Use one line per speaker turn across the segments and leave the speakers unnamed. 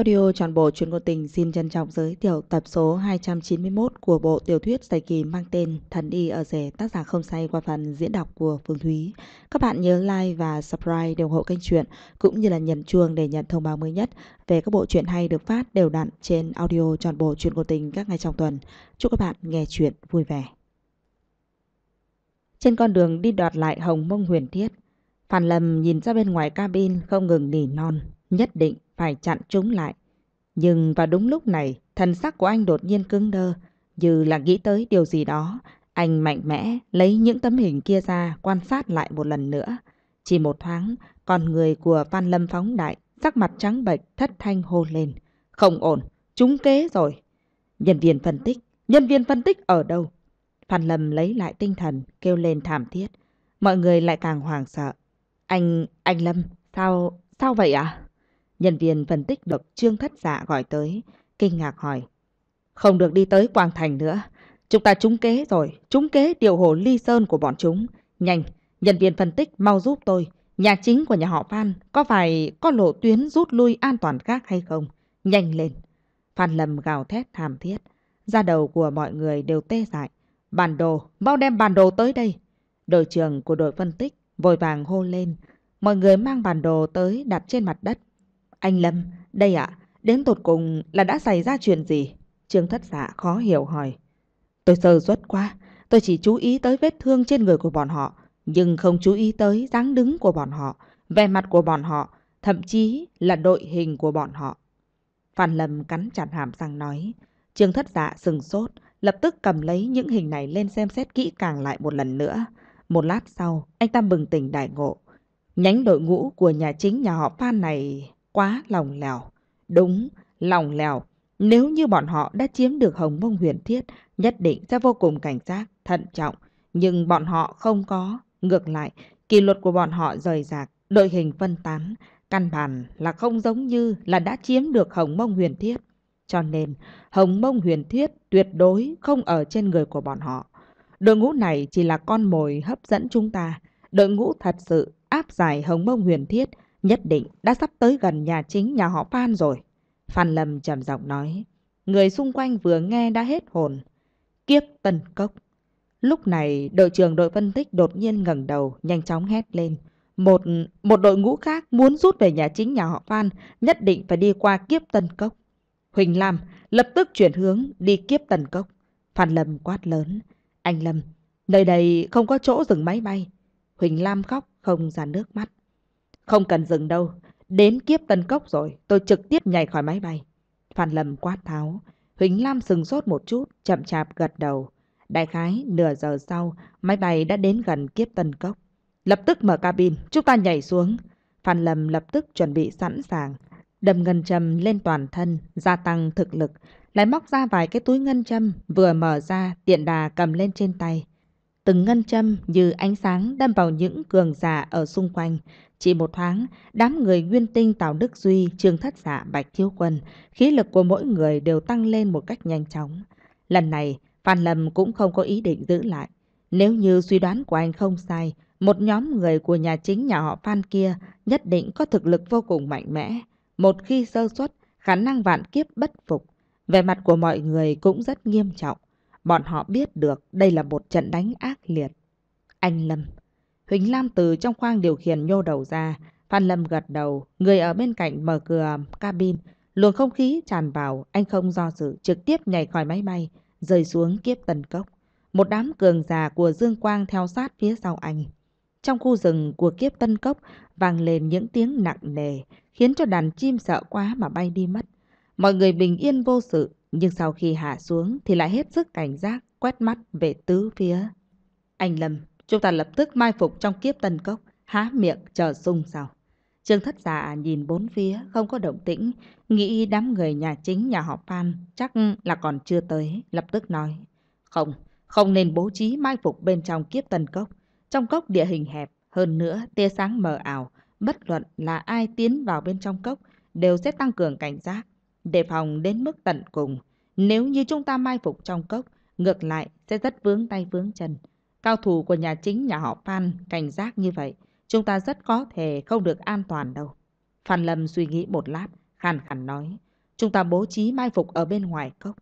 Audio tròn bộ chuyên ngôn tình xin trân trọng giới thiệu tập số 291 của bộ tiểu thuyết dài kỳ mang tên Thần đi ở rể tác giả không say qua phần diễn đọc của Phương Thúy. Các bạn nhớ like và subscribe để ủng hộ kênh truyện cũng như là nhấn chuông để nhận thông báo mới nhất về các bộ truyện hay được phát đều đặn trên audio tròn bộ chuyên ngôn tình các ngày trong tuần. Chúc các bạn nghe truyện vui vẻ. Trên con đường đi đoạt lại hồng mông huyền thiết, Phan Lâm nhìn ra bên ngoài cabin không ngừng nỉ non nhất định phải chặn chúng lại. Nhưng vào đúng lúc này, thần sắc của anh đột nhiên cứng đơ, như là nghĩ tới điều gì đó. Anh mạnh mẽ lấy những tấm hình kia ra quan sát lại một lần nữa. Chỉ một thoáng, con người của Phan Lâm phóng đại, sắc mặt trắng bệch thất thanh hô lên. Không ổn, chúng kế rồi. Nhân viên phân tích, nhân viên phân tích ở đâu? Phan Lâm lấy lại tinh thần, kêu lên thảm thiết. Mọi người lại càng hoảng sợ. Anh, anh Lâm, sao, sao vậy ạ? À? Nhân viên phân tích được Trương Thất Dạ gọi tới, kinh ngạc hỏi. Không được đi tới Quang Thành nữa. Chúng ta trúng kế rồi, trúng kế điều hồ ly sơn của bọn chúng. Nhanh, nhân viên phân tích mau giúp tôi. Nhà chính của nhà họ Phan có phải có lộ tuyến rút lui an toàn khác hay không? Nhanh lên. Phan Lâm gào thét thảm thiết. Da đầu của mọi người đều tê dại. Bản đồ, mau đem bản đồ tới đây. Đội trưởng của đội phân tích vội vàng hô lên. Mọi người mang bản đồ tới đặt trên mặt đất. Anh Lâm, đây ạ, đến tột cùng là đã xảy ra chuyện gì? Trương thất dạ khó hiểu hỏi. Tôi sơ suất quá, tôi chỉ chú ý tới vết thương trên người của bọn họ, nhưng không chú ý tới dáng đứng của bọn họ, vẻ mặt của bọn họ, thậm chí là đội hình của bọn họ. Phan Lâm cắn chặt hàm răng nói. Trương thất dạ sừng sốt, lập tức cầm lấy những hình này lên xem xét kỹ càng lại một lần nữa. Một lát sau, anh ta bừng tỉnh đại ngộ. Nhánh đội ngũ của nhà chính nhà họ Phan này quá lòng lèo. Đúng, lòng lèo. Nếu như bọn họ đã chiếm được hồng mông huyền thiết, nhất định sẽ vô cùng cảnh giác, thận trọng. Nhưng bọn họ không có. Ngược lại, kỷ luật của bọn họ rời rạc, đội hình phân tán. Căn bản là không giống như là đã chiếm được hồng mông huyền thiết. Cho nên, hồng mông huyền thiết tuyệt đối không ở trên người của bọn họ. Đội ngũ này chỉ là con mồi hấp dẫn chúng ta. Đội ngũ thật sự áp giải hồng mông huyền thiết Nhất định đã sắp tới gần nhà chính nhà họ Phan rồi. Phan Lâm trầm giọng nói. Người xung quanh vừa nghe đã hết hồn. Kiếp Tân Cốc. Lúc này, đội trưởng đội phân tích đột nhiên ngẩng đầu, nhanh chóng hét lên. Một một đội ngũ khác muốn rút về nhà chính nhà họ Phan, nhất định phải đi qua kiếp Tân Cốc. Huỳnh Lam lập tức chuyển hướng đi kiếp Tân Cốc. Phan Lâm quát lớn. Anh Lâm, nơi đây không có chỗ dừng máy bay. Huỳnh Lam khóc không ra nước mắt. Không cần dừng đâu, đến kiếp Tân Cốc rồi, tôi trực tiếp nhảy khỏi máy bay. Phan Lâm quát tháo, Huỳnh Lam sừng sốt một chút, chậm chạp gật đầu. Đại khái, nửa giờ sau, máy bay đã đến gần kiếp Tân Cốc. Lập tức mở cabin, chúng ta nhảy xuống. Phan Lâm lập tức chuẩn bị sẵn sàng. đầm ngân châm lên toàn thân, gia tăng thực lực. Lại móc ra vài cái túi ngân châm, vừa mở ra, tiện đà cầm lên trên tay từng ngân châm như ánh sáng đâm vào những cường giả ở xung quanh. Chỉ một thoáng, đám người nguyên tinh Tào Đức Duy, Trương Thất giả dạ, Bạch Thiếu Quân, khí lực của mỗi người đều tăng lên một cách nhanh chóng. Lần này, Phan Lâm cũng không có ý định giữ lại. Nếu như suy đoán của anh không sai, một nhóm người của nhà chính nhà họ Phan kia nhất định có thực lực vô cùng mạnh mẽ. Một khi sơ suất, khả năng vạn kiếp bất phục. Về mặt của mọi người cũng rất nghiêm trọng. Bọn họ biết được đây là một trận đánh ác liệt. Anh Lâm. Huỳnh Lam từ trong khoang điều khiển nhô đầu ra. Phan Lâm gật đầu. Người ở bên cạnh mở cửa cabin. Luồng không khí tràn vào. Anh không do dự. Trực tiếp nhảy khỏi máy bay. Rơi xuống kiếp tần cốc. Một đám cường già của Dương Quang theo sát phía sau anh. Trong khu rừng của kiếp tân cốc vang lên những tiếng nặng nề, khiến cho đàn chim sợ quá mà bay đi mất. Mọi người bình yên vô sự, nhưng sau khi hạ xuống thì lại hết sức cảnh giác, quét mắt về tứ phía. Anh Lâm, chúng ta lập tức mai phục trong kiếp tân cốc, há miệng chờ sung sau. Trương thất giả nhìn bốn phía, không có động tĩnh, nghĩ đám người nhà chính nhà họ Phan chắc là còn chưa tới, lập tức nói. Không, không nên bố trí mai phục bên trong kiếp tân cốc. Trong cốc địa hình hẹp, hơn nữa tia sáng mờ ảo, bất luận là ai tiến vào bên trong cốc đều sẽ tăng cường cảnh giác, đề phòng đến mức tận cùng. Nếu như chúng ta mai phục trong cốc, ngược lại sẽ rất vướng tay vướng chân. Cao thủ của nhà chính nhà họ Phan cảnh giác như vậy, chúng ta rất có thể không được an toàn đâu. Phan Lâm suy nghĩ một lát, khàn khàn nói, chúng ta bố trí mai phục ở bên ngoài cốc.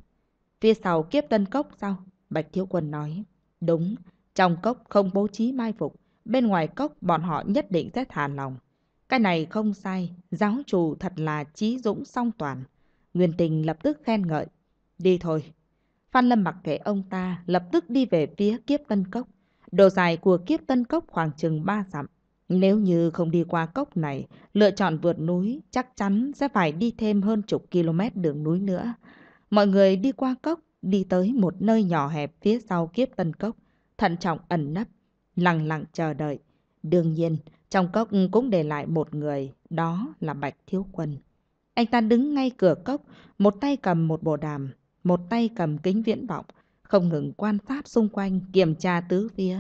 Phía sau kiếp tân cốc sao? Bạch Thiếu Quân nói, đúng, trong cốc không bố trí mai phục, bên ngoài cốc bọn họ nhất định sẽ thả lòng. Cái này không sai, giáo chủ thật là trí dũng song toàn. Nguyên Tình lập tức khen ngợi. Đi thôi. Phan Lâm mặc kệ ông ta, lập tức đi về phía kiếp tân cốc. Độ dài của kiếp tân cốc khoảng chừng 3 dặm. Nếu như không đi qua cốc này, lựa chọn vượt núi chắc chắn sẽ phải đi thêm hơn chục km đường núi nữa. Mọi người đi qua cốc, đi tới một nơi nhỏ hẹp phía sau kiếp tân cốc, thận trọng ẩn nấp, lặng lặng chờ đợi. Đương nhiên, trong cốc cũng để lại một người, đó là Bạch Thiếu Quân. Anh ta đứng ngay cửa cốc, một tay cầm một bộ đàm, một tay cầm kính viễn vọng, không ngừng quan sát xung quanh, kiểm tra tứ phía.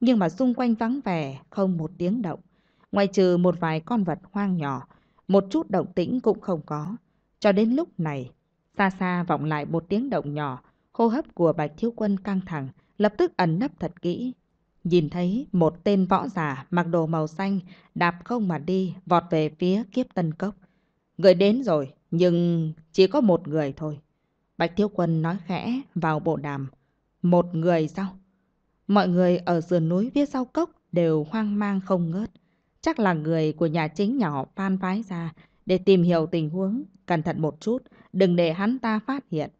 Nhưng mà xung quanh vắng vẻ, không một tiếng động. Ngoài trừ một vài con vật hoang nhỏ, một chút động tĩnh cũng không có. Cho đến lúc này, xa xa vọng lại một tiếng động nhỏ, hô hấp của bạch thiếu quân căng thẳng, lập tức ẩn nấp thật kỹ. Nhìn thấy một tên võ giả mặc đồ màu xanh đạp không mà đi, vọt về phía kiếp tân cốc. Người đến rồi, nhưng chỉ có một người thôi. Bạch Thiếu Quân nói khẽ vào bộ đàm. Một người sao? Mọi người ở sườn núi phía sau cốc đều hoang mang không ngớt. Chắc là người của nhà chính nhỏ họ Phan phái ra để tìm hiểu tình huống. Cẩn thận một chút, đừng để hắn ta phát hiện.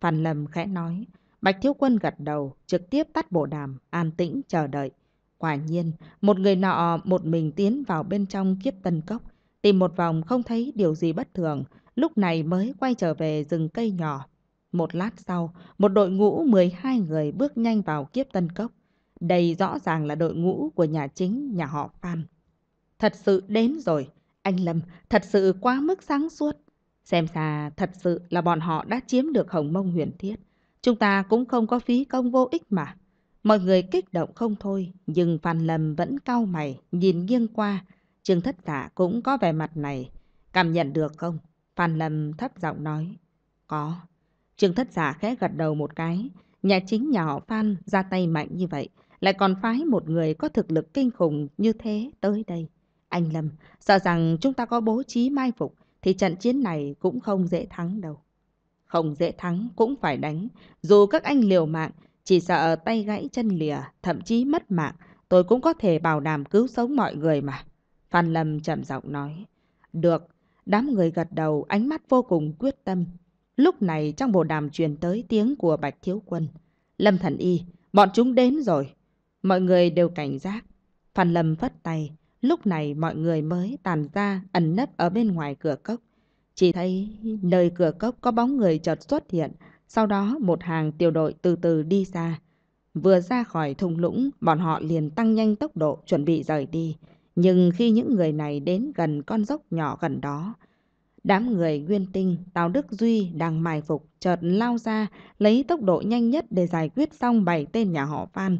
Phan Lâm khẽ nói. Bạch Thiếu Quân gật đầu, trực tiếp tắt bộ đàm, an tĩnh chờ đợi. Quả nhiên, một người nọ một mình tiến vào bên trong kiếp tân cốc, Tìm một vòng không thấy điều gì bất thường, lúc này mới quay trở về rừng cây nhỏ. Một lát sau, một đội ngũ 12 người bước nhanh vào kiếp tân cốc. Đây rõ ràng là đội ngũ của nhà chính, nhà họ Phan. Thật sự đến rồi, anh Lâm thật sự quá mức sáng suốt. Xem ra thật sự là bọn họ đã chiếm được hồng mông huyền thiết. Chúng ta cũng không có phí công vô ích mà. Mọi người kích động không thôi, nhưng Phan Lâm vẫn cau mày, nhìn nghiêng qua, Trương Thất Cả cũng có vẻ mặt này. Cảm nhận được không? Phan Lâm thấp giọng nói. Có. Trương Thất Giả khẽ gật đầu một cái. Nhà chính nhà họ Phan ra tay mạnh như vậy. Lại còn phái một người có thực lực kinh khủng như thế tới đây. Anh Lâm, sợ rằng chúng ta có bố trí mai phục thì trận chiến này cũng không dễ thắng đâu. Không dễ thắng cũng phải đánh. Dù các anh liều mạng, chỉ sợ tay gãy chân lìa, thậm chí mất mạng, tôi cũng có thể bảo đảm cứu sống mọi người mà. Phan Lâm chậm giọng nói. Được, đám người gật đầu ánh mắt vô cùng quyết tâm. Lúc này trong bộ đàm truyền tới tiếng của Bạch Thiếu Quân. Lâm Thần Y, bọn chúng đến rồi. Mọi người đều cảnh giác. Phan Lâm phất tay. Lúc này mọi người mới tàn ra ẩn nấp ở bên ngoài cửa cốc. Chỉ thấy nơi cửa cốc có bóng người chợt xuất hiện. Sau đó một hàng tiểu đội từ từ đi ra. Vừa ra khỏi thung lũng, bọn họ liền tăng nhanh tốc độ chuẩn bị rời đi. Nhưng khi những người này đến gần con dốc nhỏ gần đó, đám người Nguyên Tinh, Tào Đức Duy đang mài phục chợt lao ra, lấy tốc độ nhanh nhất để giải quyết xong bảy tên nhà họ Phan.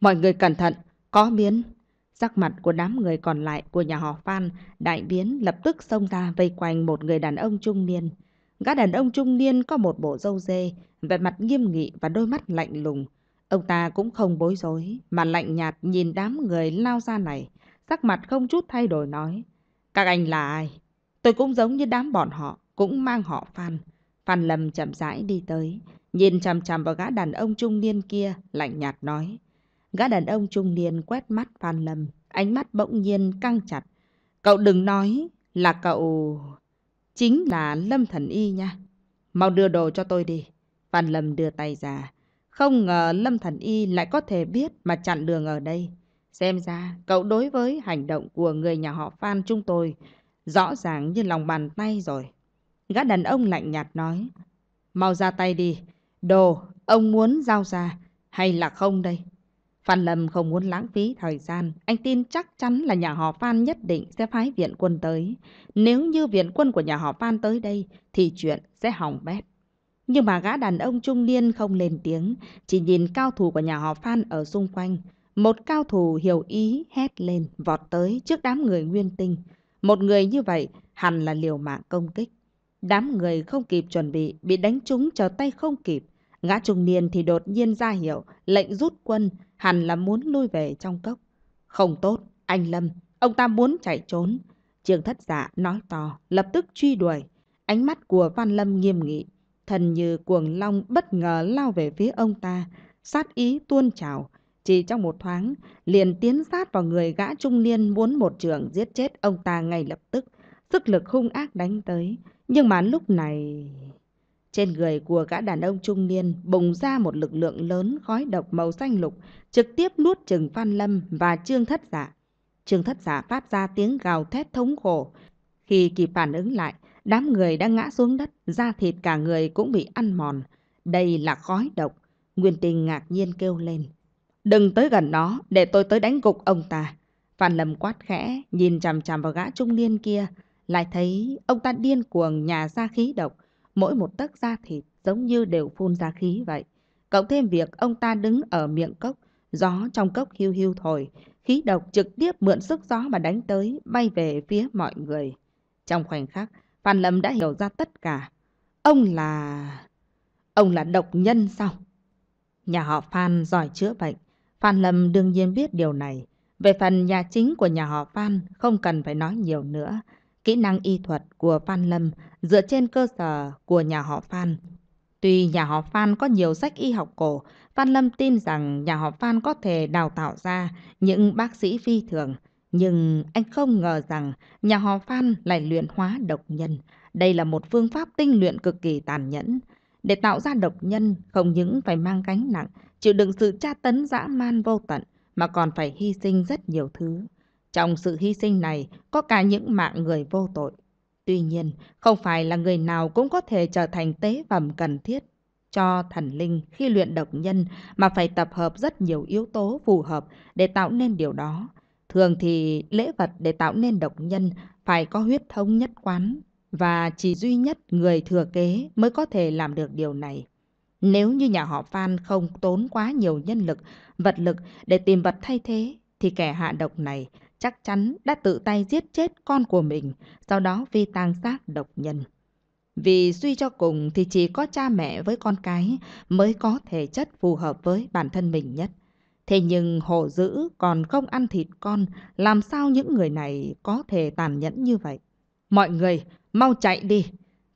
Mọi người cẩn thận, có biến. Sắc mặt của đám người còn lại của nhà họ Phan, đại biến lập tức xông ra vây quanh một người đàn ông trung niên. Gã đàn ông trung niên có một bộ râu dê, vẻ mặt nghiêm nghị và đôi mắt lạnh lùng. Ông ta cũng không bối rối, mà lạnh nhạt nhìn đám người lao ra này sắc mặt không chút thay đổi nói. Các anh là ai? Tôi cũng giống như đám bọn họ, cũng mang họ Phan. Phan Lâm chậm rãi đi tới, nhìn chằm chằm vào gã đàn ông trung niên kia, lạnh nhạt nói. Gã đàn ông trung niên quét mắt Phan Lâm, ánh mắt bỗng nhiên căng chặt. Cậu đừng nói là cậu... Chính là Lâm Thần Y nha. Mau đưa đồ cho tôi đi. Phan Lâm đưa tay ra. Không ngờ Lâm Thần Y lại có thể biết mà chặn đường ở đây. Xem ra, cậu đối với hành động của người nhà họ Phan chúng tôi rõ ràng như lòng bàn tay rồi. Gã đàn ông lạnh nhạt nói, mau ra tay đi, đồ, ông muốn giao ra hay là không đây? Phan Lâm không muốn lãng phí thời gian, anh tin chắc chắn là nhà họ Phan nhất định sẽ phái viện quân tới. Nếu như viện quân của nhà họ Phan tới đây thì chuyện sẽ hỏng bét. Nhưng mà gã đàn ông trung niên không lên tiếng, chỉ nhìn cao thủ của nhà họ Phan ở xung quanh, một cao thủ hiểu ý hét lên vọt tới trước đám người nguyên tinh. Một người như vậy hẳn là liều mạng công kích. Đám người không kịp chuẩn bị, bị đánh trúng trở tay không kịp. Ngã trung niên thì đột nhiên ra hiệu, lệnh rút quân, hẳn là muốn lui về trong cốc. Không tốt, anh Lâm, ông ta muốn chạy trốn. Trương thất giả nói to, lập tức truy đuổi. Ánh mắt của Văn Lâm nghiêm nghị, thần như cuồng long bất ngờ lao về phía ông ta, sát ý tuôn trào, chỉ trong một thoáng, liền tiến sát vào người gã trung niên muốn một trường giết chết ông ta ngay lập tức. Sức lực hung ác đánh tới. Nhưng mà lúc này... Trên người của gã đàn ông trung niên bùng ra một lực lượng lớn khói độc màu xanh lục, trực tiếp nuốt chừng Phan Lâm và Trương Thất Giả. Dạ. Trương Thất Giả dạ phát ra tiếng gào thét thống khổ. Khi kịp phản ứng lại, đám người đã ngã xuống đất, da thịt cả người cũng bị ăn mòn. Đây là khói độc. Nguyên Tình ngạc nhiên kêu lên. Đừng tới gần nó, để tôi tới đánh gục ông ta. Phan Lâm quát khẽ, nhìn chằm chằm vào gã trung niên kia, lại thấy ông ta điên cuồng nhà ra khí độc, mỗi một tấc da thịt giống như đều phun ra khí vậy. Cộng thêm việc ông ta đứng ở miệng cốc, gió trong cốc hiu hiu thổi, khí độc trực tiếp mượn sức gió mà đánh tới, bay về phía mọi người. Trong khoảnh khắc, Phan Lâm đã hiểu ra tất cả. Ông là... Ông là độc nhân sao? Nhà họ Phan giỏi chữa bệnh, Phan Lâm đương nhiên biết điều này. Về phần nhà chính của nhà họ Phan không cần phải nói nhiều nữa. Kỹ năng y thuật của Phan Lâm dựa trên cơ sở của nhà họ Phan. Tuy nhà họ Phan có nhiều sách y học cổ, Phan Lâm tin rằng nhà họ Phan có thể đào tạo ra những bác sĩ phi thường. Nhưng anh không ngờ rằng nhà họ Phan lại luyện hóa độc nhân. Đây là một phương pháp tinh luyện cực kỳ tàn nhẫn. Để tạo ra độc nhân không những phải mang gánh nặng chịu đựng sự tra tấn dã man vô tận mà còn phải hy sinh rất nhiều thứ. Trong sự hy sinh này có cả những mạng người vô tội. Tuy nhiên, không phải là người nào cũng có thể trở thành tế phẩm cần thiết cho thần linh khi luyện độc nhân mà phải tập hợp rất nhiều yếu tố phù hợp để tạo nên điều đó. Thường thì lễ vật để tạo nên độc nhân phải có huyết thống nhất quán và chỉ duy nhất người thừa kế mới có thể làm được điều này. Nếu như nhà họ Phan không tốn quá nhiều nhân lực, vật lực để tìm vật thay thế, thì kẻ hạ độc này chắc chắn đã tự tay giết chết con của mình, sau đó vi tang xác độc nhân. Vì suy cho cùng thì chỉ có cha mẹ với con cái mới có thể chất phù hợp với bản thân mình nhất. Thế nhưng hồ dữ còn không ăn thịt con, làm sao những người này có thể tàn nhẫn như vậy? Mọi người, mau chạy đi,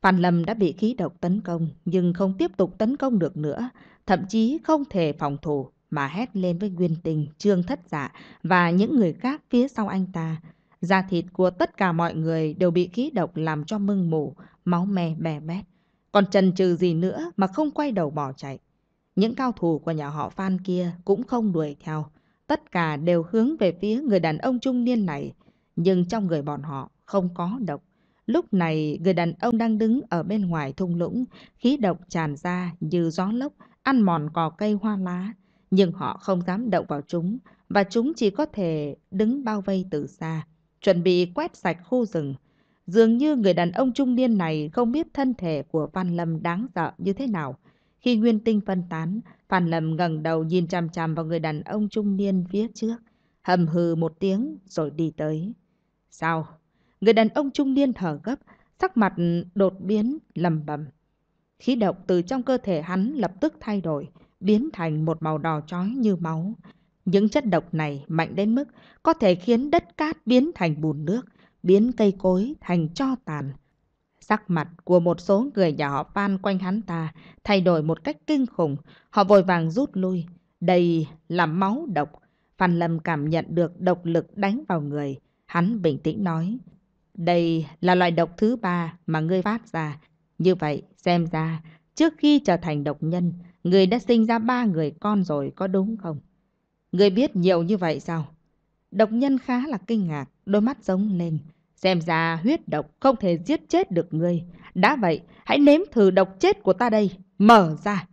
Phan Lâm đã bị khí độc tấn công nhưng không tiếp tục tấn công được nữa, thậm chí không thể phòng thủ mà hét lên với Nguyên Tình, Trương Thất Dạ và những người khác phía sau anh ta. Da thịt của tất cả mọi người đều bị khí độc làm cho mưng mủ, máu me bè bét. Còn trần trừ gì nữa mà không quay đầu bỏ chạy. Những cao thủ của nhà họ Phan kia cũng không đuổi theo. Tất cả đều hướng về phía người đàn ông trung niên này. Nhưng trong người bọn họ không có độc. Lúc này, người đàn ông đang đứng ở bên ngoài thung lũng, khí độc tràn ra như gió lốc, ăn mòn cỏ cây hoa lá. Nhưng họ không dám động vào chúng, và chúng chỉ có thể đứng bao vây từ xa, chuẩn bị quét sạch khu rừng. Dường như người đàn ông trung niên này không biết thân thể của Phan Lâm đáng sợ như thế nào. Khi nguyên tinh phân tán, Phan Lâm ngẩng đầu nhìn chằm chằm vào người đàn ông trung niên phía trước, hầm hừ một tiếng rồi đi tới. Sao, Người đàn ông trung niên thở gấp, sắc mặt đột biến, lầm bầm. Khí độc từ trong cơ thể hắn lập tức thay đổi, biến thành một màu đỏ chói như máu. Những chất độc này mạnh đến mức có thể khiến đất cát biến thành bùn nước, biến cây cối thành cho tàn. Sắc mặt của một số người nhà họ Pan quanh hắn ta thay đổi một cách kinh khủng, họ vội vàng rút lui. Đây là máu độc. Phan Lâm cảm nhận được độc lực đánh vào người. Hắn bình tĩnh nói, đây là loại độc thứ ba mà ngươi phát ra. Như vậy, xem ra, trước khi trở thành độc nhân, ngươi đã sinh ra ba người con rồi có đúng không? Ngươi biết nhiều như vậy sao? Độc nhân khá là kinh ngạc, đôi mắt giống lên. Xem ra huyết độc không thể giết chết được ngươi. Đã vậy, hãy nếm thử độc chết của ta đây. Mở ra!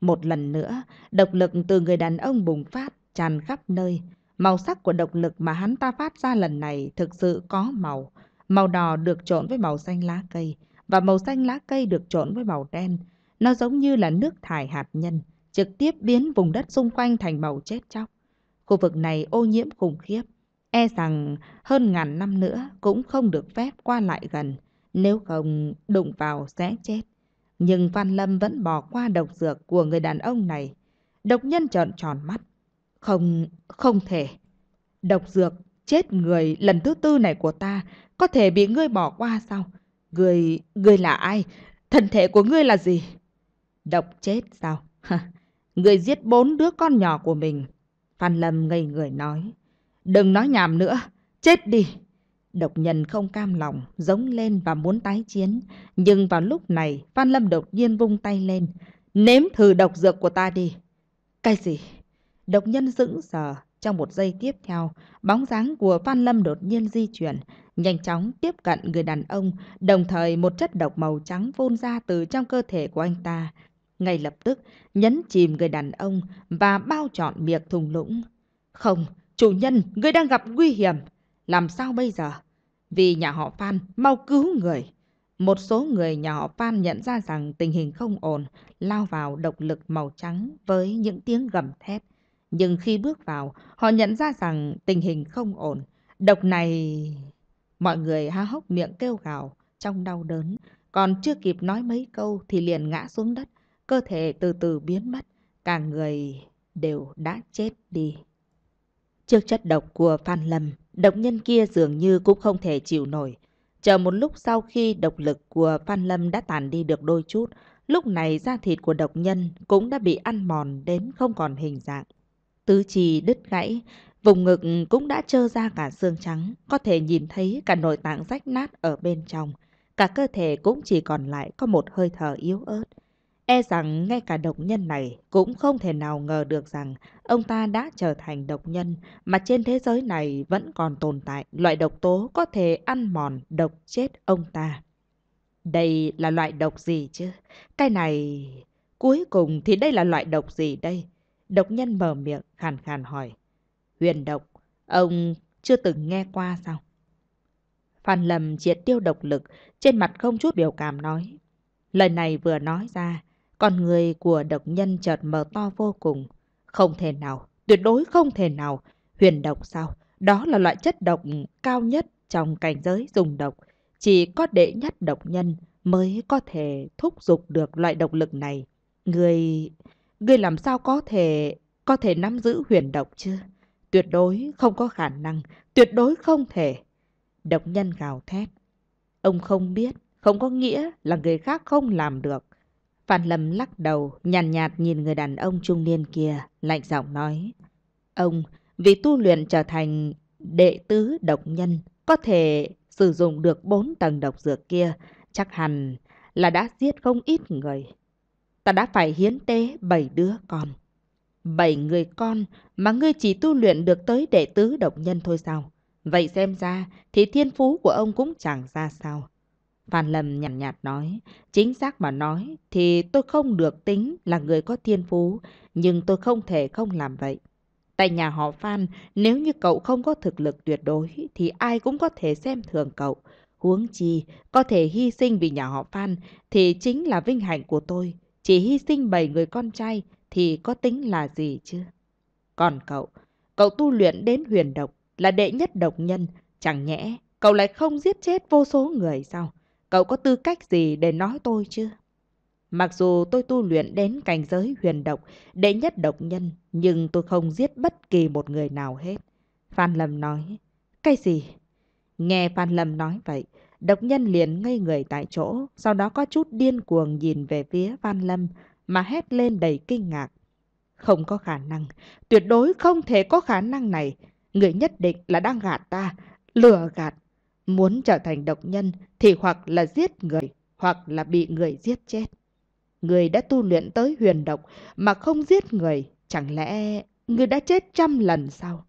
Một lần nữa, độc lực từ người đàn ông bùng phát, tràn khắp nơi. Màu sắc của độc lực mà hắn ta phát ra lần này thực sự có màu. Màu đỏ được trộn với màu xanh lá cây, và màu xanh lá cây được trộn với màu đen. Nó giống như là nước thải hạt nhân, trực tiếp biến vùng đất xung quanh thành màu chết chóc. Khu vực này ô nhiễm khủng khiếp. E rằng hơn ngàn năm nữa cũng không được phép qua lại gần, nếu không đụng vào sẽ chết. Nhưng Phan Lâm vẫn bỏ qua độc dược của người đàn ông này. Độc nhân trợn tròn mắt. Không, không thể. Độc dược chết người lần thứ tư này của ta có thể bị ngươi bỏ qua sao? Ngươi, ngươi là ai? Thân thể của ngươi là gì? Độc chết sao? ngươi giết bốn đứa con nhỏ của mình. Phan Lâm ngây người nói. Đừng nói nhảm nữa, chết đi. Độc nhân không cam lòng, giống lên và muốn tái chiến. Nhưng vào lúc này, Phan Lâm đột nhiên vung tay lên. Nếm thử độc dược của ta đi. Cái gì? Độc nhân sững sờ, trong một giây tiếp theo, bóng dáng của Phan Lâm đột nhiên di chuyển, nhanh chóng tiếp cận người đàn ông, đồng thời một chất độc màu trắng phun ra từ trong cơ thể của anh ta. Ngay lập tức, nhấn chìm người đàn ông và bao trọn miệng thùng lũng. Không, chủ nhân, người đang gặp nguy hiểm. Làm sao bây giờ? Vì nhà họ Phan, mau cứu người. Một số người nhà họ Phan nhận ra rằng tình hình không ổn, lao vào độc lực màu trắng với những tiếng gầm thép. Nhưng khi bước vào, họ nhận ra rằng tình hình không ổn. Độc này... Mọi người há hốc miệng kêu gào trong đau đớn. Còn chưa kịp nói mấy câu thì liền ngã xuống đất. Cơ thể từ từ biến mất. Cả người đều đã chết đi. Trước chất độc của Phan Lâm, độc nhân kia dường như cũng không thể chịu nổi. Chờ một lúc sau khi độc lực của Phan Lâm đã tàn đi được đôi chút, lúc này da thịt của độc nhân cũng đã bị ăn mòn đến không còn hình dạng tứ chi đứt gãy, vùng ngực cũng đã trơ ra cả xương trắng, có thể nhìn thấy cả nội tạng rách nát ở bên trong, cả cơ thể cũng chỉ còn lại có một hơi thở yếu ớt. E rằng ngay cả độc nhân này cũng không thể nào ngờ được rằng ông ta đã trở thành độc nhân mà trên thế giới này vẫn còn tồn tại loại độc tố có thể ăn mòn độc chết ông ta. Đây là loại độc gì chứ? Cái này... Cuối cùng thì đây là loại độc gì đây? Độc nhân mở miệng khàn khàn hỏi. Huyền độc, ông chưa từng nghe qua sao? Phan Lâm triệt tiêu độc lực, trên mặt không chút biểu cảm nói. Lời này vừa nói ra, con người của độc nhân chợt mở to vô cùng. Không thể nào, tuyệt đối không thể nào. Huyền độc sao? Đó là loại chất độc cao nhất trong cảnh giới dùng độc. Chỉ có đệ nhất độc nhân mới có thể thúc giục được loại độc lực này. Người... Ngươi làm sao có thể... có thể nắm giữ huyền độc chứ? Tuyệt đối không có khả năng, tuyệt đối không thể. Độc nhân gào thét. Ông không biết, không có nghĩa là người khác không làm được. Phan Lâm lắc đầu, nhàn nhạt, nhạt nhìn người đàn ông trung niên kia, lạnh giọng nói. Ông, vì tu luyện trở thành đệ tứ độc nhân, có thể sử dụng được bốn tầng độc dược kia, chắc hẳn là đã giết không ít người ta đã phải hiến tế bảy đứa con. Bảy người con mà ngươi chỉ tu luyện được tới đệ tứ động nhân thôi sao? Vậy xem ra thì thiên phú của ông cũng chẳng ra sao. Phan Lâm nhàn nhạt, nhạt nói, chính xác mà nói thì tôi không được tính là người có thiên phú, nhưng tôi không thể không làm vậy. Tại nhà họ Phan, nếu như cậu không có thực lực tuyệt đối thì ai cũng có thể xem thường cậu. Huống chi, có thể hy sinh vì nhà họ Phan thì chính là vinh hạnh của tôi chỉ hy sinh bảy người con trai thì có tính là gì chứ? Còn cậu, cậu tu luyện đến huyền độc, là đệ nhất độc nhân, chẳng nhẽ cậu lại không giết chết vô số người sao? Cậu có tư cách gì để nói tôi chứ? Mặc dù tôi tu luyện đến cảnh giới huyền độc, đệ nhất độc nhân, nhưng tôi không giết bất kỳ một người nào hết. Phan Lâm nói, cái gì? Nghe Phan Lâm nói vậy, Độc nhân liền ngây người tại chỗ, sau đó có chút điên cuồng nhìn về phía phan Lâm, mà hét lên đầy kinh ngạc. Không có khả năng, tuyệt đối không thể có khả năng này. Người nhất định là đang gạt ta, lừa gạt. Muốn trở thành độc nhân thì hoặc là giết người, hoặc là bị người giết chết. Người đã tu luyện tới huyền độc mà không giết người, chẳng lẽ người đã chết trăm lần sao?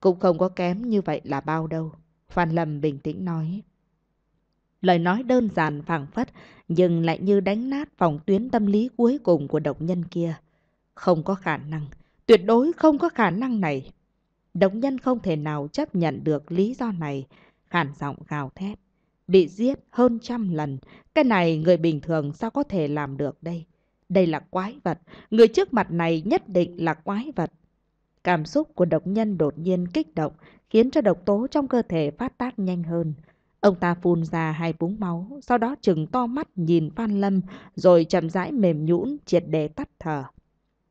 Cũng không có kém như vậy là bao đâu. Phan Lâm bình tĩnh nói lời nói đơn giản phảng phất, nhưng lại như đánh nát phòng tuyến tâm lý cuối cùng của độc nhân kia. Không có khả năng, tuyệt đối không có khả năng này. Độc nhân không thể nào chấp nhận được lý do này, khản giọng gào thét. Bị giết hơn trăm lần, cái này người bình thường sao có thể làm được đây? Đây là quái vật, người trước mặt này nhất định là quái vật. Cảm xúc của độc nhân đột nhiên kích động, khiến cho độc tố trong cơ thể phát tác nhanh hơn. Ông ta phun ra hai búng máu, sau đó chừng to mắt nhìn Phan Lâm, rồi chậm rãi mềm nhũn triệt để tắt thở.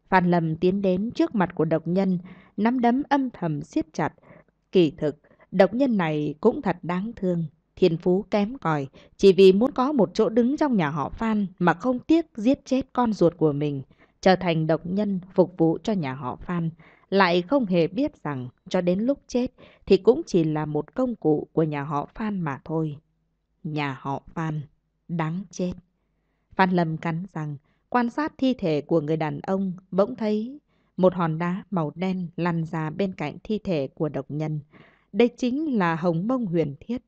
Phan Lâm tiến đến trước mặt của độc nhân, nắm đấm âm thầm siết chặt. Kỳ thực, độc nhân này cũng thật đáng thương, thiên phú kém cỏi, chỉ vì muốn có một chỗ đứng trong nhà họ Phan mà không tiếc giết chết con ruột của mình, trở thành độc nhân phục vụ cho nhà họ Phan lại không hề biết rằng cho đến lúc chết thì cũng chỉ là một công cụ của nhà họ Phan mà thôi. Nhà họ Phan, đáng chết. Phan Lâm cắn rằng quan sát thi thể của người đàn ông bỗng thấy một hòn đá màu đen lăn ra bên cạnh thi thể của độc nhân. Đây chính là hồng mông huyền thiết.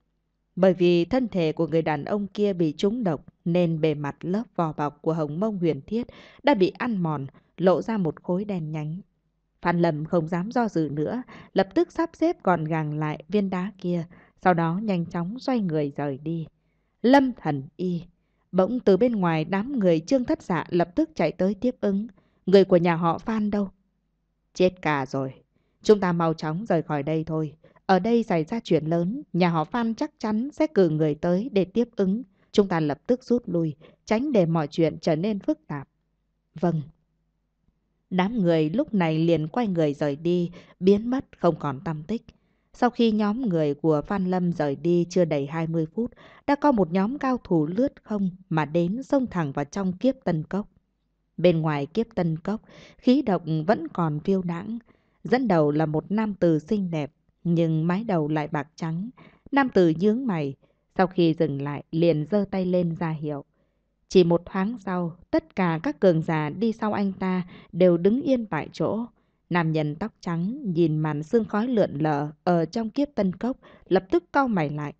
Bởi vì thân thể của người đàn ông kia bị trúng độc nên bề mặt lớp vỏ bọc của hồng mông huyền thiết đã bị ăn mòn, lộ ra một khối đen nhánh. Phan Lâm không dám do dự nữa, lập tức sắp xếp gọn gàng lại viên đá kia, sau đó nhanh chóng xoay người rời đi. Lâm thần y. Bỗng từ bên ngoài đám người trương thất dạ lập tức chạy tới tiếp ứng. Người của nhà họ Phan đâu? Chết cả rồi. Chúng ta mau chóng rời khỏi đây thôi. Ở đây xảy ra chuyện lớn, nhà họ Phan chắc chắn sẽ cử người tới để tiếp ứng. Chúng ta lập tức rút lui, tránh để mọi chuyện trở nên phức tạp. Vâng, Đám người lúc này liền quay người rời đi, biến mất không còn tâm tích. Sau khi nhóm người của Phan Lâm rời đi chưa đầy 20 phút, đã có một nhóm cao thủ lướt không mà đến xông thẳng vào trong kiếp tân cốc. Bên ngoài kiếp tân cốc, khí độc vẫn còn phiêu đãng. Dẫn đầu là một nam tử xinh đẹp, nhưng mái đầu lại bạc trắng. Nam tử nhướng mày, sau khi dừng lại liền giơ tay lên ra hiệu. Chỉ một thoáng sau, tất cả các cường giả đi sau anh ta đều đứng yên tại chỗ. Nam nhân tóc trắng nhìn màn sương khói lượn lờ ở trong kiếp tân cốc, lập tức cau mày lại.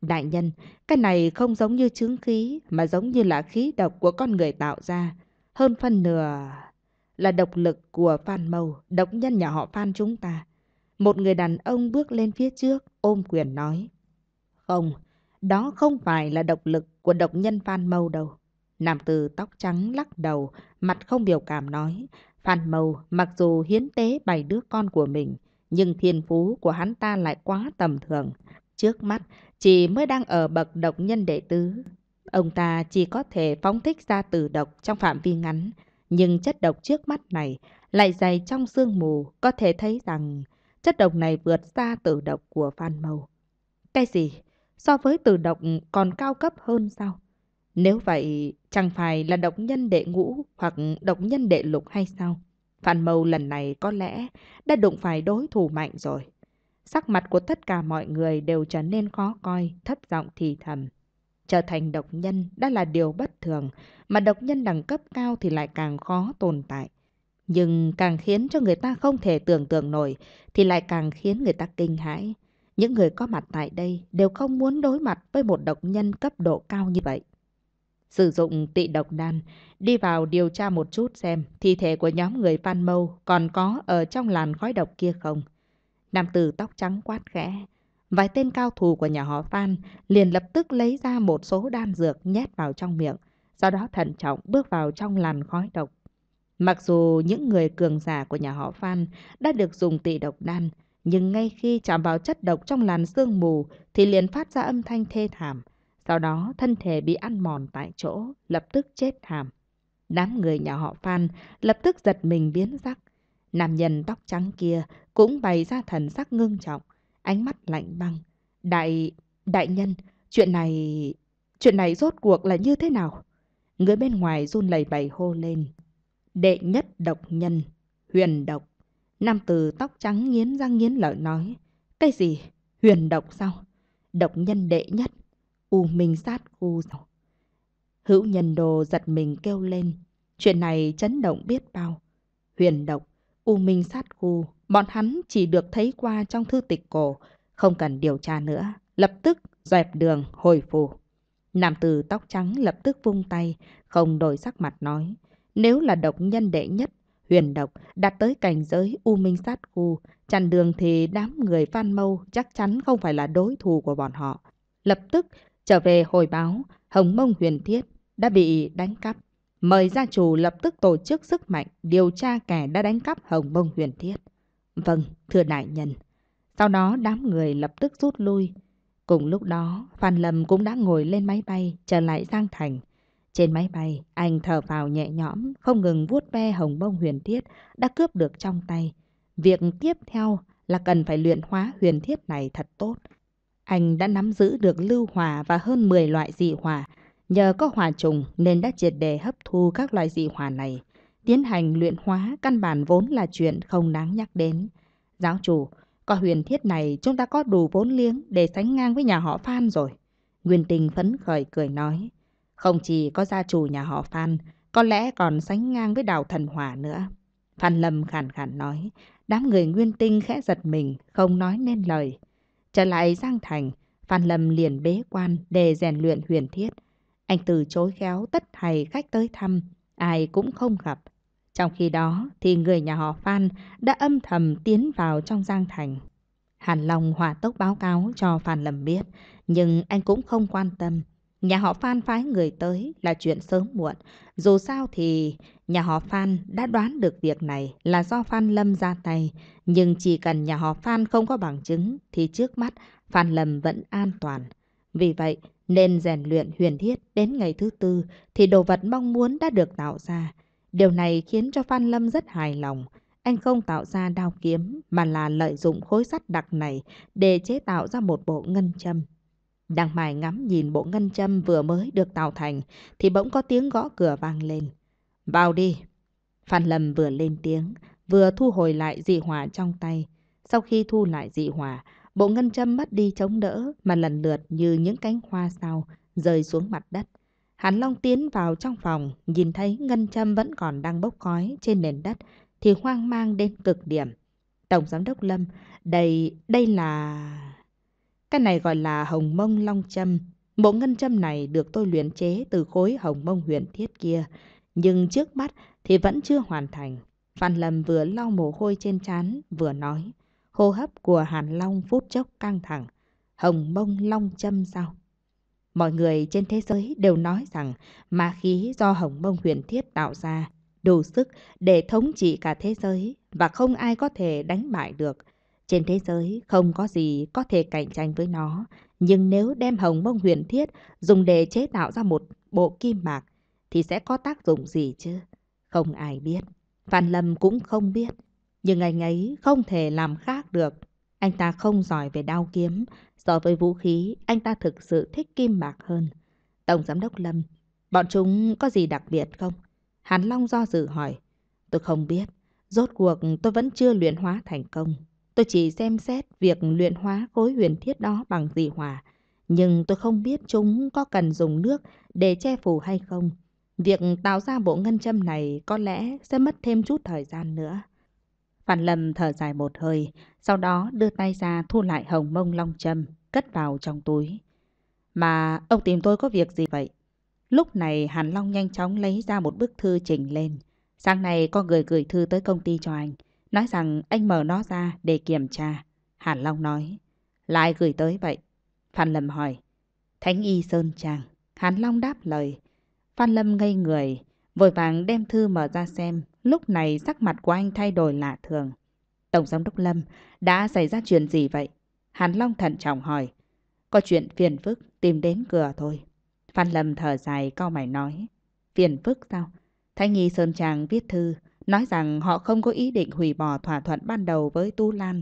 Đại nhân, cái này không giống như chứng khí, mà giống như là khí độc của con người tạo ra. Hơn phân nửa là độc lực của Phan Mâu, độc nhân nhà họ Phan chúng ta. Một người đàn ông bước lên phía trước, ôm quyền nói. Không, đó không phải là độc lực của độc nhân Phan Mâu đâu. Nam tử tóc trắng lắc đầu, mặt không biểu cảm nói. Phan mầu mặc dù hiến tế bảy đứa con của mình, nhưng thiên phú của hắn ta lại quá tầm thường. Trước mắt, chỉ mới đang ở bậc độc nhân đệ tứ. Ông ta chỉ có thể phóng thích ra tử độc trong phạm vi ngắn, nhưng chất độc trước mắt này lại dày trong sương mù, có thể thấy rằng chất độc này vượt xa tử độc của Phan mầu Cái gì? So với tử độc còn cao cấp hơn sao? Nếu vậy, Chẳng phải là độc nhân đệ ngũ hoặc độc nhân đệ lục hay sao? Phan Mâu lần này có lẽ đã đụng phải đối thủ mạnh rồi. Sắc mặt của tất cả mọi người đều trở nên khó coi, thấp giọng thì thầm. Trở thành độc nhân đã là điều bất thường, mà độc nhân đẳng cấp cao thì lại càng khó tồn tại. Nhưng càng khiến cho người ta không thể tưởng tượng nổi thì lại càng khiến người ta kinh hãi. Những người có mặt tại đây đều không muốn đối mặt với một độc nhân cấp độ cao như vậy sử dụng tị độc đan, đi vào điều tra một chút xem thi thể của nhóm người Phan Mâu còn có ở trong làn khói độc kia không. Nam tử tóc trắng quát khẽ. Vài tên cao thủ của nhà họ Phan liền lập tức lấy ra một số đan dược nhét vào trong miệng, sau đó thận trọng bước vào trong làn khói độc. Mặc dù những người cường giả của nhà họ Phan đã được dùng tị độc đan, nhưng ngay khi chạm vào chất độc trong làn sương mù thì liền phát ra âm thanh thê thảm, sau đó thân thể bị ăn mòn tại chỗ, lập tức chết thảm. Đám người nhà họ Phan lập tức giật mình biến sắc. Nam nhân tóc trắng kia cũng bày ra thần sắc ngưng trọng, ánh mắt lạnh băng. Đại... đại nhân, chuyện này... chuyện này rốt cuộc là như thế nào? Người bên ngoài run lẩy bẩy hô lên. Đệ nhất độc nhân, huyền độc. Nam từ tóc trắng nghiến răng nghiến lợi nói. Cái gì? Huyền độc sao? Độc nhân đệ nhất u minh sát khu rồi. Hữu nhân đồ giật mình kêu lên. Chuyện này chấn động biết bao. Huyền độc, u minh sát khu, bọn hắn chỉ được thấy qua trong thư tịch cổ, không cần điều tra nữa. Lập tức dẹp đường hồi phù. Nam Từ tóc trắng lập tức vung tay, không đổi sắc mặt nói. Nếu là độc nhân đệ nhất, huyền độc đạt tới cảnh giới u minh sát khu, chặn đường thì đám người Phan mâu chắc chắn không phải là đối thủ của bọn họ. Lập tức Trở về hồi báo, Hồng Mông Huyền Thiết đã bị đánh cắp. Mời gia chủ lập tức tổ chức sức mạnh điều tra kẻ đã đánh cắp Hồng Mông Huyền Thiết. Vâng, thưa đại nhân. Sau đó đám người lập tức rút lui. Cùng lúc đó, Phan Lâm cũng đã ngồi lên máy bay trở lại Giang Thành. Trên máy bay, anh thở vào nhẹ nhõm, không ngừng vuốt ve hồng bông huyền thiết đã cướp được trong tay. Việc tiếp theo là cần phải luyện hóa huyền thiết này thật tốt, anh đã nắm giữ được lưu hỏa và hơn 10 loại dị hỏa. Nhờ có hỏa trùng nên đã triệt đề hấp thu các loại dị hỏa này. Tiến hành luyện hóa căn bản vốn là chuyện không đáng nhắc đến. Giáo chủ, có huyền thiết này chúng ta có đủ vốn liếng để sánh ngang với nhà họ Phan rồi. Nguyên tình phấn khởi cười nói. Không chỉ có gia chủ nhà họ Phan, có lẽ còn sánh ngang với đào thần hỏa nữa. Phan Lâm khàn khàn nói, đám người nguyên tinh khẽ giật mình, không nói nên lời. Trở lại Giang Thành, Phan Lâm liền bế quan để rèn luyện huyền thiết. Anh từ chối khéo tất thầy khách tới thăm, ai cũng không gặp. Trong khi đó thì người nhà họ Phan đã âm thầm tiến vào trong Giang Thành. Hàn Long hòa tốc báo cáo cho Phan Lâm biết, nhưng anh cũng không quan tâm. Nhà họ Phan phái người tới là chuyện sớm muộn. Dù sao thì nhà họ Phan đã đoán được việc này là do Phan Lâm ra tay. Nhưng chỉ cần nhà họ Phan không có bằng chứng thì trước mắt Phan Lâm vẫn an toàn. Vì vậy nên rèn luyện huyền thiết đến ngày thứ tư thì đồ vật mong muốn đã được tạo ra. Điều này khiến cho Phan Lâm rất hài lòng. Anh không tạo ra đao kiếm mà là lợi dụng khối sắt đặc này để chế tạo ra một bộ ngân châm. Đang mải ngắm nhìn bộ ngân châm vừa mới được tạo thành thì bỗng có tiếng gõ cửa vang lên. Vào đi! Phan Lâm vừa lên tiếng, vừa thu hồi lại dị hỏa trong tay. Sau khi thu lại dị hỏa, bộ ngân châm mất đi chống đỡ mà lần lượt như những cánh hoa sao rơi xuống mặt đất. Hàn Long tiến vào trong phòng, nhìn thấy ngân châm vẫn còn đang bốc khói trên nền đất thì hoang mang đến cực điểm. Tổng giám đốc Lâm, đây, đây là... Cái này gọi là hồng mông long châm. Bộ ngân châm này được tôi luyện chế từ khối hồng mông huyền thiết kia, nhưng trước mắt thì vẫn chưa hoàn thành. Phan Lâm vừa lau mồ hôi trên trán vừa nói, hô hấp của Hàn Long phút chốc căng thẳng, hồng mông long châm sao? Mọi người trên thế giới đều nói rằng ma khí do hồng mông huyền thiết tạo ra đủ sức để thống trị cả thế giới và không ai có thể đánh bại được. Trên thế giới không có gì có thể cạnh tranh với nó, nhưng nếu đem hồng bông huyền thiết dùng để chế tạo ra một bộ kim mạc thì sẽ có tác dụng gì chứ? Không ai biết. Phan Lâm cũng không biết. Nhưng anh ấy không thể làm khác được. Anh ta không giỏi về đao kiếm. So với vũ khí, anh ta thực sự thích kim mạc hơn. Tổng giám đốc Lâm, bọn chúng có gì đặc biệt không? Hàn Long do dự hỏi. Tôi không biết. Rốt cuộc tôi vẫn chưa luyện hóa thành công. Tôi chỉ xem xét việc luyện hóa khối huyền thiết đó bằng dị hỏa, nhưng tôi không biết chúng có cần dùng nước để che phủ hay không. Việc tạo ra bộ ngân châm này có lẽ sẽ mất thêm chút thời gian nữa. Phan Lâm thở dài một hơi, sau đó đưa tay ra thu lại hồng mông long châm, cất vào trong túi. Mà ông tìm tôi có việc gì vậy? Lúc này Hàn Long nhanh chóng lấy ra một bức thư trình lên. Sáng nay có người gửi thư tới công ty cho anh nói rằng anh mở nó ra để kiểm tra. Hàn Long nói, lại gửi tới vậy. Phan Lâm hỏi, Thánh Y Sơn Trang. Hàn Long đáp lời. Phan Lâm ngây người, vội vàng đem thư mở ra xem. Lúc này sắc mặt của anh thay đổi lạ thường. Tổng giám đốc Lâm, đã xảy ra chuyện gì vậy? Hàn Long thận trọng hỏi. Có chuyện phiền phức, tìm đến cửa thôi. Phan Lâm thở dài cau mày nói. Phiền phức sao? Thánh Y Sơn Trang viết thư, nói rằng họ không có ý định hủy bỏ thỏa thuận ban đầu với Tu Lan.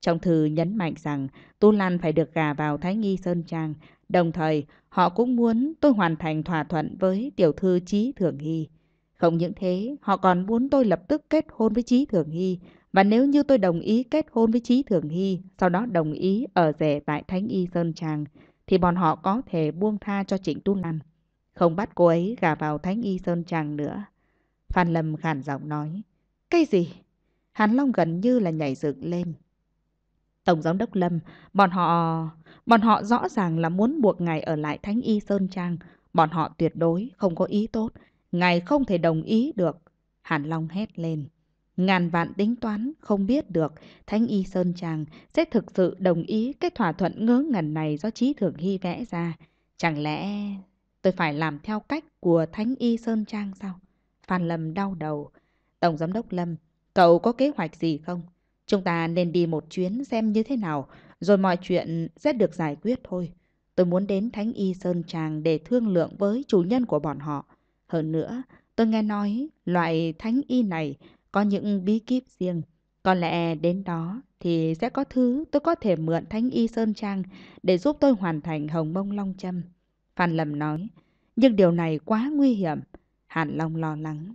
Trong thư nhấn mạnh rằng Tu Lan phải được gả vào Thái Nghi Sơn Trang, đồng thời họ cũng muốn tôi hoàn thành thỏa thuận với tiểu thư Chí Thường Hy. Không những thế, họ còn muốn tôi lập tức kết hôn với Chí Thường Hy, và nếu như tôi đồng ý kết hôn với Chí Thường Hy, sau đó đồng ý ở rể tại Thánh Y Sơn Trang, thì bọn họ có thể buông tha cho Trịnh Tu Lan, không bắt cô ấy gả vào Thánh Y Sơn Trang nữa. Phan Lâm khàn giọng nói. Cái gì? Hàn Long gần như là nhảy dựng lên. Tổng giám đốc Lâm, bọn họ... Bọn họ rõ ràng là muốn buộc ngài ở lại Thánh Y Sơn Trang. Bọn họ tuyệt đối không có ý tốt. Ngài không thể đồng ý được. Hàn Long hét lên. Ngàn vạn tính toán không biết được Thánh Y Sơn Trang sẽ thực sự đồng ý cái thỏa thuận ngớ ngẩn này do Trí thượng Hy vẽ ra. Chẳng lẽ tôi phải làm theo cách của Thánh Y Sơn Trang sao? Phan Lâm đau đầu. Tổng giám đốc Lâm, cậu có kế hoạch gì không? Chúng ta nên đi một chuyến xem như thế nào, rồi mọi chuyện sẽ được giải quyết thôi. Tôi muốn đến Thánh Y Sơn Tràng để thương lượng với chủ nhân của bọn họ. Hơn nữa, tôi nghe nói loại Thánh Y này có những bí kíp riêng. Có lẽ đến đó thì sẽ có thứ tôi có thể mượn Thánh Y Sơn Trang để giúp tôi hoàn thành Hồng Mông Long Châm. Phan Lâm nói, nhưng điều này quá nguy hiểm. Hàn Long lo lắng.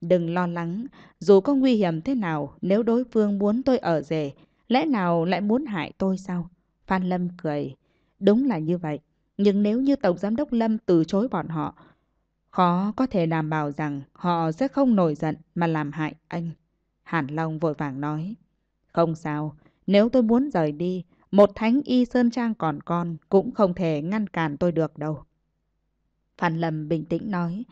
Đừng lo lắng, dù có nguy hiểm thế nào, nếu đối phương muốn tôi ở rể, lẽ nào lại muốn hại tôi sao? Phan Lâm cười. Đúng là như vậy, nhưng nếu như Tổng Giám đốc Lâm từ chối bọn họ, khó có thể đảm bảo rằng họ sẽ không nổi giận mà làm hại anh. Hàn Long vội vàng nói. Không sao, nếu tôi muốn rời đi, một thánh y Sơn Trang còn con cũng không thể ngăn cản tôi được đâu. Phan Lâm bình tĩnh nói.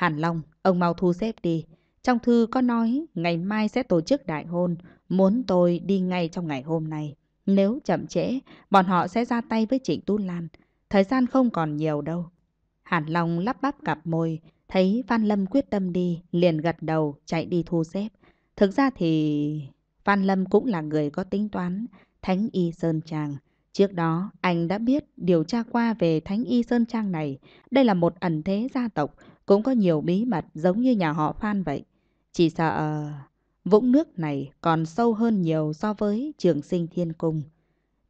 Hàn Long, ông mau thu xếp đi. Trong thư có nói ngày mai sẽ tổ chức đại hôn, muốn tôi đi ngay trong ngày hôm nay. Nếu chậm trễ, bọn họ sẽ ra tay với Trịnh Tu Lan. Thời gian không còn nhiều đâu. Hàn Long lắp bắp cặp môi, thấy Phan Lâm quyết tâm đi, liền gật đầu, chạy đi thu xếp. Thực ra thì... Phan Lâm cũng là người có tính toán, Thánh Y Sơn Trang. Trước đó, anh đã biết điều tra qua về Thánh Y Sơn Trang này. Đây là một ẩn thế gia tộc, cũng có nhiều bí mật giống như nhà họ Phan vậy. Chỉ sợ ờ, vũng nước này còn sâu hơn nhiều so với trường sinh thiên cung.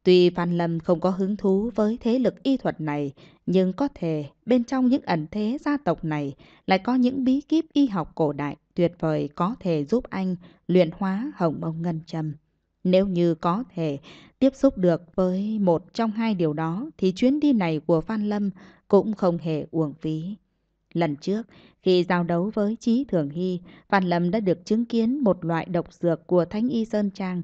Tuy Phan Lâm không có hứng thú với thế lực y thuật này, nhưng có thể bên trong những ẩn thế gia tộc này lại có những bí kíp y học cổ đại tuyệt vời có thể giúp anh luyện hóa hồng mông ngân châm. Nếu như có thể tiếp xúc được với một trong hai điều đó thì chuyến đi này của Phan Lâm cũng không hề uổng phí. Lần trước, khi giao đấu với Chí Thường Hy, Phan Lâm đã được chứng kiến một loại độc dược của Thánh Y Sơn Trang.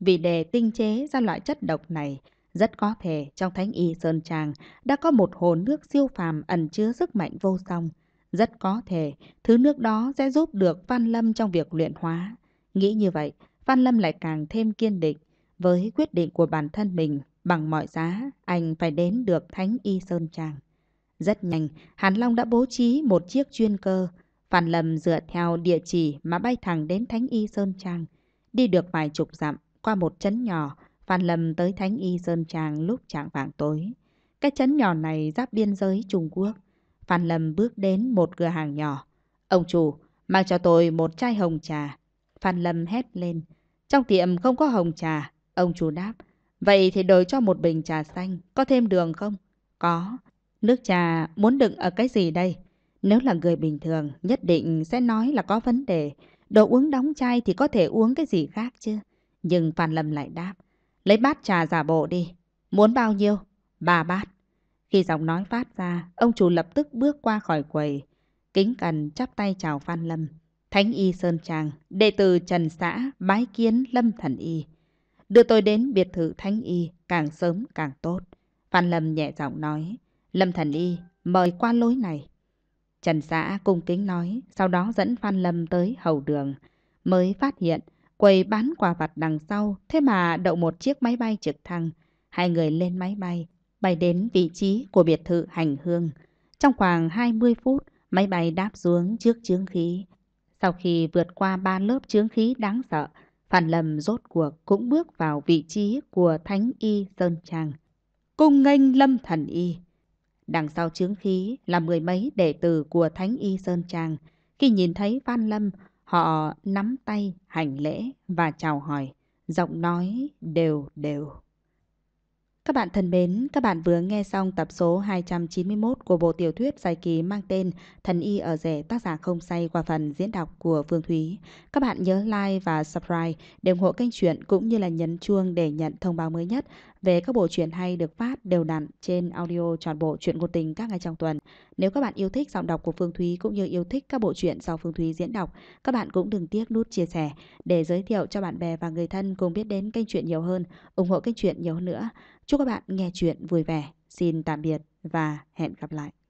Vì để tinh chế ra loại chất độc này, rất có thể trong Thánh Y Sơn Trang đã có một hồ nước siêu phàm ẩn chứa sức mạnh vô song. Rất có thể, thứ nước đó sẽ giúp được Phan Lâm trong việc luyện hóa. Nghĩ như vậy, Phan Lâm lại càng thêm kiên định. Với quyết định của bản thân mình, bằng mọi giá, anh phải đến được Thánh Y Sơn Trang. Rất nhanh, Hàn Long đã bố trí một chiếc chuyên cơ. Phan Lâm dựa theo địa chỉ mà bay thẳng đến Thánh Y Sơn Trang. Đi được vài chục dặm, qua một trấn nhỏ, Phan Lâm tới Thánh Y Sơn Trang lúc trạng vàng tối. Cái trấn nhỏ này giáp biên giới Trung Quốc. Phan Lâm bước đến một cửa hàng nhỏ. Ông chủ, mang cho tôi một chai hồng trà. Phan Lâm hét lên. Trong tiệm không có hồng trà. Ông chủ đáp. Vậy thì đổi cho một bình trà xanh. Có thêm đường không? Có. Nước trà muốn đựng ở cái gì đây? Nếu là người bình thường, nhất định sẽ nói là có vấn đề. Đồ uống đóng chai thì có thể uống cái gì khác chứ. Nhưng Phan Lâm lại đáp. Lấy bát trà giả bộ đi. Muốn bao nhiêu? Ba bát. Khi giọng nói phát ra, ông chủ lập tức bước qua khỏi quầy. Kính cần chắp tay chào Phan Lâm. Thánh y Sơn Trang, đệ tử Trần Xã, bái kiến Lâm Thần Y. Đưa tôi đến biệt thự Thánh y, càng sớm càng tốt. Phan Lâm nhẹ giọng nói. Lâm Thần Y mời qua lối này. Trần xã cung kính nói, sau đó dẫn Phan Lâm tới hầu đường. Mới phát hiện, quầy bán quà vặt đằng sau, thế mà đậu một chiếc máy bay trực thăng. Hai người lên máy bay, bay đến vị trí của biệt thự hành hương. Trong khoảng 20 phút, máy bay đáp xuống trước chướng khí. Sau khi vượt qua ba lớp chướng khí đáng sợ, Phan Lâm rốt cuộc cũng bước vào vị trí của Thánh Y Sơn Trang. Cung nghênh Lâm Thần Y. Đằng sau chướng khí là mười mấy đệ tử của Thánh Y Sơn Trang. Khi nhìn thấy Phan Lâm, họ nắm tay, hành lễ và chào hỏi. Giọng nói đều đều. Các bạn thân mến, các bạn vừa nghe xong tập số 291 của bộ tiểu thuyết dài kỳ mang tên Thần Y ở rẻ tác giả không say qua phần diễn đọc của Phương Thúy. Các bạn nhớ like và subscribe để ủng hộ kênh truyện cũng như là nhấn chuông để nhận thông báo mới nhất về các bộ truyện hay được phát đều đặn trên audio toàn bộ truyện ngôn tình các ngày trong tuần. Nếu các bạn yêu thích giọng đọc của Phương Thúy cũng như yêu thích các bộ truyện do Phương Thúy diễn đọc, các bạn cũng đừng tiếc nút chia sẻ để giới thiệu cho bạn bè và người thân cùng biết đến kênh truyện nhiều hơn, ủng hộ kênh truyện nhiều hơn nữa. Chúc các bạn nghe truyện vui vẻ. Xin tạm biệt và hẹn gặp lại.